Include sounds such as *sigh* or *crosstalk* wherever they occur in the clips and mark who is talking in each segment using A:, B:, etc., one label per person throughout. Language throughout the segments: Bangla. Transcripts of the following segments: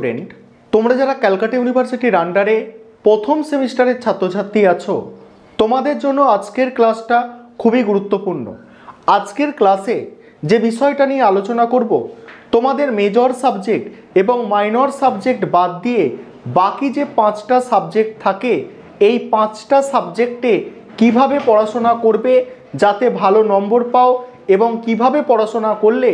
A: স্টুডেন্ট তোমরা যারা ক্যালকাটা ইউনিভার্সিটির আন্ডারে প্রথম সেমিস্টারের ছাত্রছাত্রী আছো তোমাদের জন্য আজকের ক্লাসটা খুবই গুরুত্বপূর্ণ আজকের ক্লাসে যে বিষয়টা নিয়ে আলোচনা করব তোমাদের মেজর সাবজেক্ট এবং মাইনর সাবজেক্ট বাদ দিয়ে বাকি যে পাঁচটা সাবজেক্ট থাকে এই পাঁচটা সাবজেক্টে কিভাবে পড়াশোনা করবে যাতে ভালো নম্বর পাও এবং কিভাবে পড়াশোনা করলে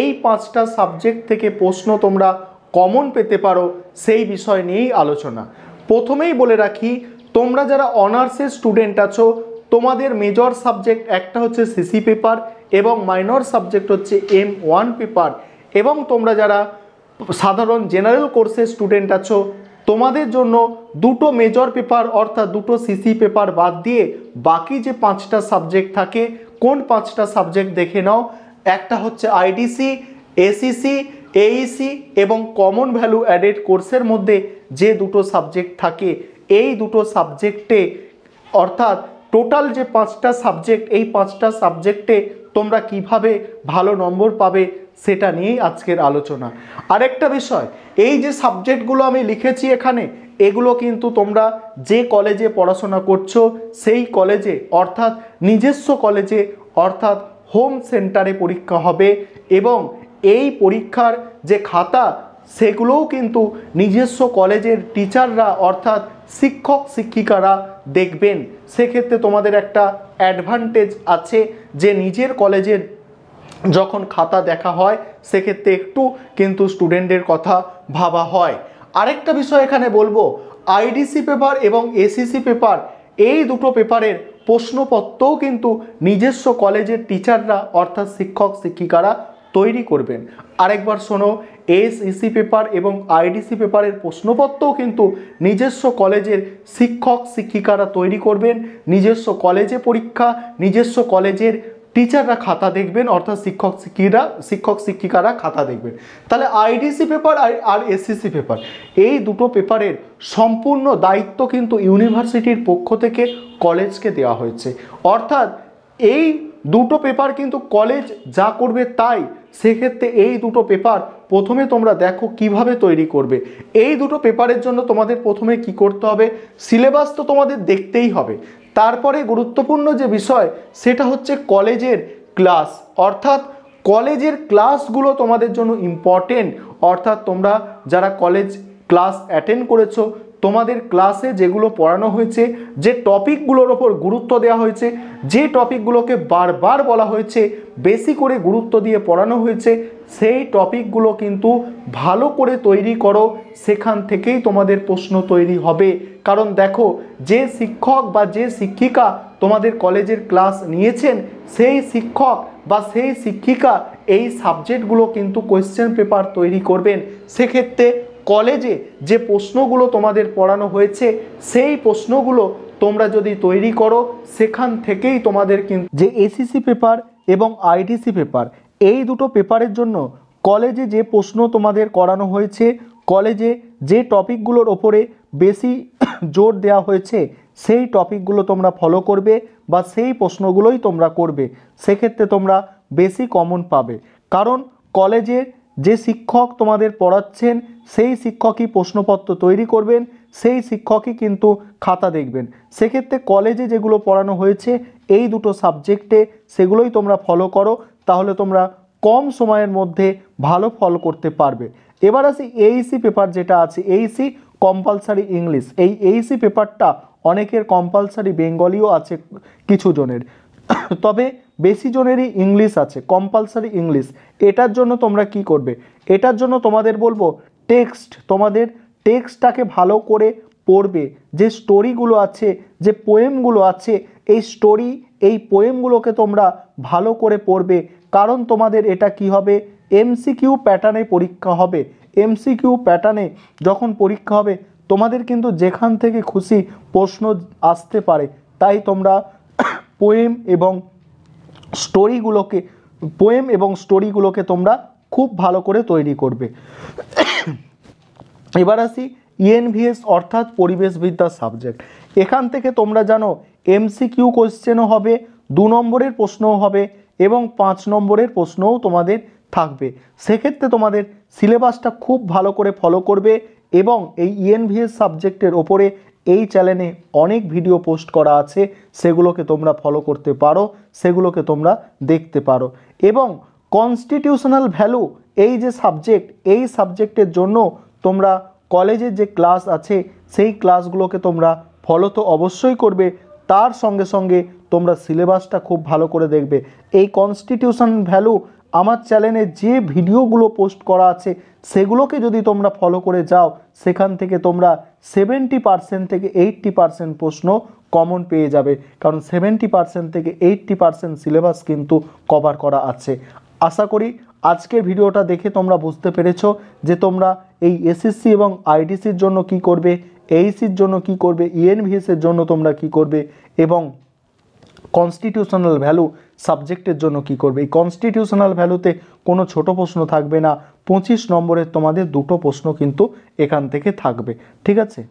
A: এই পাঁচটা সাবজেক্ট থেকে প্রশ্ন তোমরা কমন পেতে পারো সেই বিষয় নিয়েই আলোচনা প্রথমেই বলে রাখি তোমরা যারা অনার্সের স্টুডেন্ট আছো তোমাদের মেজর সাবজেক্ট একটা হচ্ছে সিসি পেপার এবং মাইনর সাবজেক্ট হচ্ছে এম ওয়ান পেপার এবং তোমরা যারা সাধারণ জেনারেল কোর্সের স্টুডেন্ট আছো তোমাদের জন্য দুটো মেজর পেপার অর্থাৎ দুটো সিসি পেপার বাদ দিয়ে বাকি যে পাঁচটা সাবজেক্ট থাকে কোন পাঁচটা সাবজেক্ট দেখে নাও একটা হচ্ছে আইডিসি এসিসি এইসি e এবং কমন ভ্যালু অ্যাডেড কোর্সের মধ্যে যে দুটো সাবজেক্ট থাকে এই দুটো সাবজেক্টে অর্থাৎ টোটাল যে পাঁচটা সাবজেক্ট এই পাঁচটা সাবজেক্টে তোমরা কিভাবে ভালো নম্বর পাবে সেটা নিয়েই আজকের আলোচনা আরেকটা বিষয় এই যে সাবজেক্টগুলো আমি লিখেছি এখানে এগুলো কিন্তু তোমরা যে কলেজে পড়াশোনা করছো সেই কলেজে অর্থাৎ নিজস্ব কলেজে অর্থাৎ হোম সেন্টারে পরীক্ষা হবে এবং এই পরীক্ষার যে খাতা সেগুলোও কিন্তু নিজস্ব কলেজের টিচাররা অর্থাৎ শিক্ষক শিক্ষিকারা দেখবেন সেক্ষেত্রে তোমাদের একটা অ্যাডভান্টেজ আছে যে নিজের কলেজের যখন খাতা দেখা হয় সেক্ষেত্রে একটু কিন্তু স্টুডেন্টদের কথা ভাবা হয় আরেকটা বিষয় এখানে বলবো আইডিসি পেপার এবং এসিসি পেপার এই দুটো পেপারের প্রশ্নপত্রও কিন্তু নিজস্ব কলেজের টিচাররা অর্থাৎ শিক্ষক শিক্ষিকারা তৈরি করবেন আরেকবার শোনো এসইসি পেপার এবং আইডিসি পেপারের প্রশ্নপত্রও কিন্তু নিজস্ব কলেজের শিক্ষক শিক্ষিকারা তৈরি করবেন নিজস্ব কলেজে পরীক্ষা নিজস্ব কলেজের টিচাররা খাতা দেখবেন অর্থাৎ শিক্ষক শিক্ষিকা শিক্ষক শিক্ষিকারা খাতা দেখবেন তাহলে আইডিসি পেপার আর আর এসসিসি পেপার এই দুটো পেপারের সম্পূর্ণ দায়িত্ব কিন্তু ইউনিভার্সিটির পক্ষ থেকে কলেজকে দেওয়া হয়েছে অর্থাৎ এই দুটো পেপার কিন্তু কলেজ যা করবে তাই সেক্ষেত্রে এই দুটো পেপার প্রথমে তোমরা দেখো কিভাবে তৈরি করবে এই দুটো পেপারের জন্য তোমাদের প্রথমে কি করতে হবে সিলেবাস তো তোমাদের দেখতেই হবে তারপরে গুরুত্বপূর্ণ যে বিষয় সেটা হচ্ছে কলেজের ক্লাস অর্থাৎ কলেজের ক্লাসগুলো তোমাদের জন্য ইম্পর্টেন্ট অর্থাৎ তোমরা যারা কলেজ ক্লাস অ্যাটেন্ড করেছো তোমাদের ক্লাসে যেগুলো পড়ানো হয়েছে যে টপিকগুলোর ওপর গুরুত্ব দেওয়া হয়েছে যে টপিকগুলোকে বারবার বলা হয়েছে বেশি করে গুরুত্ব দিয়ে পড়ানো হয়েছে সেই টপিকগুলো কিন্তু ভালো করে তৈরি করো সেখান থেকেই তোমাদের প্রশ্ন তৈরি হবে কারণ দেখো যে শিক্ষক বা যে শিক্ষিকা তোমাদের কলেজের ক্লাস নিয়েছেন সেই শিক্ষক বা সেই শিক্ষিকা এই সাবজেক্টগুলো কিন্তু কোয়েশ্চেন পেপার তৈরি করবেন সেক্ষেত্রে কলেজে যে প্রশ্নগুলো তোমাদের পড়ানো হয়েছে সেই প্রশ্নগুলো তোমরা যদি তৈরি করো সেখান থেকেই তোমাদের কিন্তু যে এসিসি পেপার এবং আইডিসি পেপার এই দুটো পেপারের জন্য কলেজে যে প্রশ্ন তোমাদের করানো হয়েছে কলেজে যে টপিকগুলোর ওপরে বেশি *coughs* জোর দেওয়া হয়েছে সেই টপিকগুলো তোমরা ফলো করবে বা সেই প্রশ্নগুলোই তোমরা করবে সেক্ষেত্রে তোমরা বেশি কমন পাবে কারণ কলেজের যে শিক্ষক তোমাদের পড়াচ্ছেন সেই শিক্ষকই প্রশ্নপত্র তৈরি করবেন সেই শিক্ষকই কিন্তু খাতা দেখবেন সেক্ষেত্রে কলেজে যেগুলো পড়ানো হয়েছে এই দুটো সাবজেক্টে সেগুলোই তোমরা ফলো করো তাহলে তোমরা কম সময়ের মধ্যে ভালো ফল করতে পারবে এবার আসি এইসি পেপার e যেটা আছে এইসি কম্পালসারি ইংলিশ এই এইসি পেপারটা e অনেকের কম্পালসারি বেঙ্গলিও আছে কিছু জনের তবে বেশি জনেরই ইংলিশ আছে কম্পালসারি ইংলিশ এটার জন্য তোমরা কি করবে এটার জন্য তোমাদের বলবো টেক্সট তোমাদের টেক্সটটাকে ভালো করে পড়বে যে স্টোরিগুলো আছে যে পোয়েমগুলো আছে এই স্টোরি এই পোয়েমগুলোকে তোমরা ভালো করে পড়বে কারণ তোমাদের এটা কি হবে এমসিকিউ প্যাটার্নে পরীক্ষা হবে এমসিকিউ প্যাটার্নে যখন পরীক্ষা হবে তোমাদের কিন্তু যেখান থেকে খুশি প্রশ্ন আসতে পারে তাই তোমরা পোয়েম *coughs* এবং স্টোরিগুলোকে পোয়েম এবং স্টোরিগুলোকে তোমরা খুব ভালো করে তৈরি করবে এবার আসি ইএনভিএস e অর্থাৎ পরিবেশবিদ্যা সাবজেক্ট এখান থেকে তোমরা জানো এমসিকিউ কোশ্চেনও হবে দু নম্বরের প্রশ্নও হবে এবং পাঁচ নম্বরের প্রশ্নও তোমাদের থাকবে সেক্ষেত্রে তোমাদের সিলেবাসটা খুব ভালো করে ফলো করবে এবং এই ইএনভিএস e সাবজেক্টের ওপরে এই চ্যানেলে অনেক ভিডিও পোস্ট করা আছে সেগুলোকে তোমরা ফলো করতে পারো সেগুলোকে তোমরা দেখতে পারো এবং কনস্টিটিউশনাল ভ্যালু এই যে সাবজেক্ট এই সাবজেক্টের জন্য তোমরা কলেজের যে ক্লাস আছে সেই ক্লাসগুলোকে তোমরা ফলো তো অবশ্যই করবে তার সঙ্গে সঙ্গে তোমরা সিলেবাসটা খুব ভালো করে দেখবে এই কনস্টিটিউশন ভ্যালু আমার চ্যানেলে যে ভিডিওগুলো পোস্ট করা আছে সেগুলোকে যদি তোমরা ফলো করে যাও সেখান থেকে তোমরা সেভেন্টি পার্সেন্ট থেকে এইট্টি পার্সেন্ট প্রশ্ন কমন পেয়ে যাবে কারণ সেভেন্টি পার্সেন্ট থেকে এইট্টি পার্সেন্ট সিলেবাস কিন্তু কভার করা আছে আশা করি আজকের ভিডিওটা দেখে তোমরা বুঝতে পেরেছ যে তোমরা এই এসএসসি এবং আইডিসির জন্য কি করবে e এইসির জন্য কি করবে ইএনভিএসের e জন্য তোমরা কি করবে এবং কনস্টিটিউশনাল ভ্যালু সাবজেক্টের জন্য কি করবে এই কনস্টিটিউশনাল ভ্যালুতে কোনো ছোট প্রশ্ন থাকবে না পঁচিশ নম্বরের তোমাদের দুটো প্রশ্ন কিন্তু এখান থেকে থাকবে ঠিক আছে